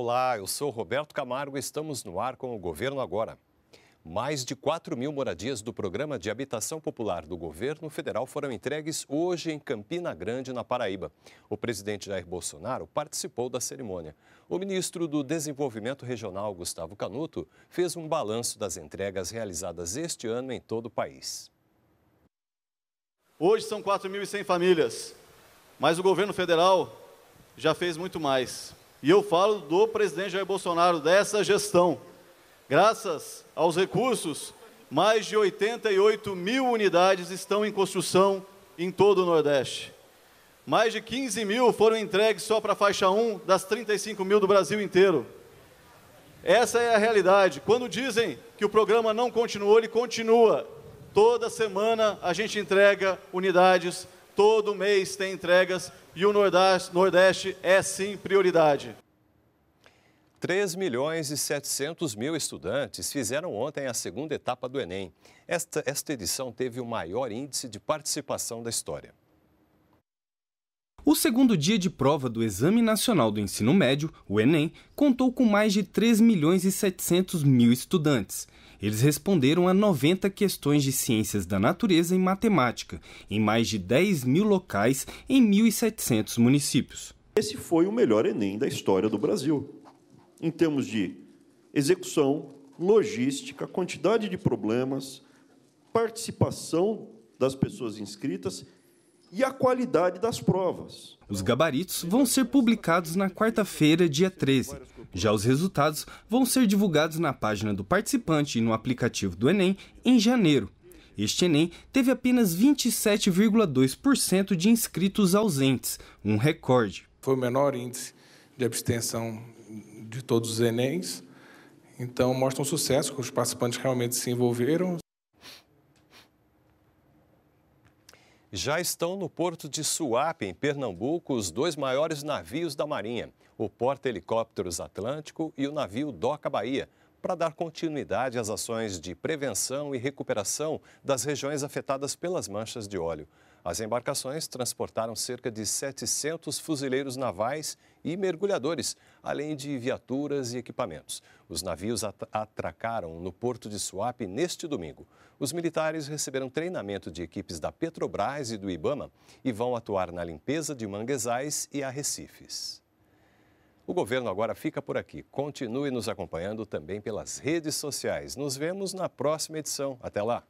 Olá, eu sou Roberto Camargo e estamos no ar com o Governo Agora. Mais de 4 mil moradias do Programa de Habitação Popular do Governo Federal foram entregues hoje em Campina Grande, na Paraíba. O presidente Jair Bolsonaro participou da cerimônia. O ministro do Desenvolvimento Regional, Gustavo Canuto, fez um balanço das entregas realizadas este ano em todo o país. Hoje são 4.100 famílias, mas o governo federal já fez muito mais. E eu falo do presidente Jair Bolsonaro, dessa gestão. Graças aos recursos, mais de 88 mil unidades estão em construção em todo o Nordeste. Mais de 15 mil foram entregues só para a faixa 1 das 35 mil do Brasil inteiro. Essa é a realidade. Quando dizem que o programa não continuou, ele continua. Toda semana a gente entrega unidades Todo mês tem entregas e o Nordeste, Nordeste é sim prioridade. 3 milhões e 700 mil estudantes fizeram ontem a segunda etapa do Enem. Esta, esta edição teve o maior índice de participação da história. O segundo dia de prova do Exame Nacional do Ensino Médio, o Enem, contou com mais de 3 milhões e 700 mil estudantes. Eles responderam a 90 questões de ciências da natureza e matemática, em mais de 10 mil locais, em 1.700 municípios. Esse foi o melhor Enem da história do Brasil, em termos de execução, logística, quantidade de problemas, participação das pessoas inscritas e a qualidade das provas. Os gabaritos vão ser publicados na quarta-feira, dia 13. Já os resultados vão ser divulgados na página do participante e no aplicativo do Enem em janeiro. Este Enem teve apenas 27,2% de inscritos ausentes, um recorde. Foi o menor índice de abstenção de todos os Enems, então mostra um sucesso que os participantes realmente se envolveram. Já estão no porto de Suape, em Pernambuco, os dois maiores navios da Marinha, o porta-helicópteros Atlântico e o navio Doca Bahia, para dar continuidade às ações de prevenção e recuperação das regiões afetadas pelas manchas de óleo. As embarcações transportaram cerca de 700 fuzileiros navais e mergulhadores, além de viaturas e equipamentos. Os navios atracaram no porto de Suape neste domingo. Os militares receberam treinamento de equipes da Petrobras e do Ibama e vão atuar na limpeza de manguezais e arrecifes. O governo agora fica por aqui. Continue nos acompanhando também pelas redes sociais. Nos vemos na próxima edição. Até lá!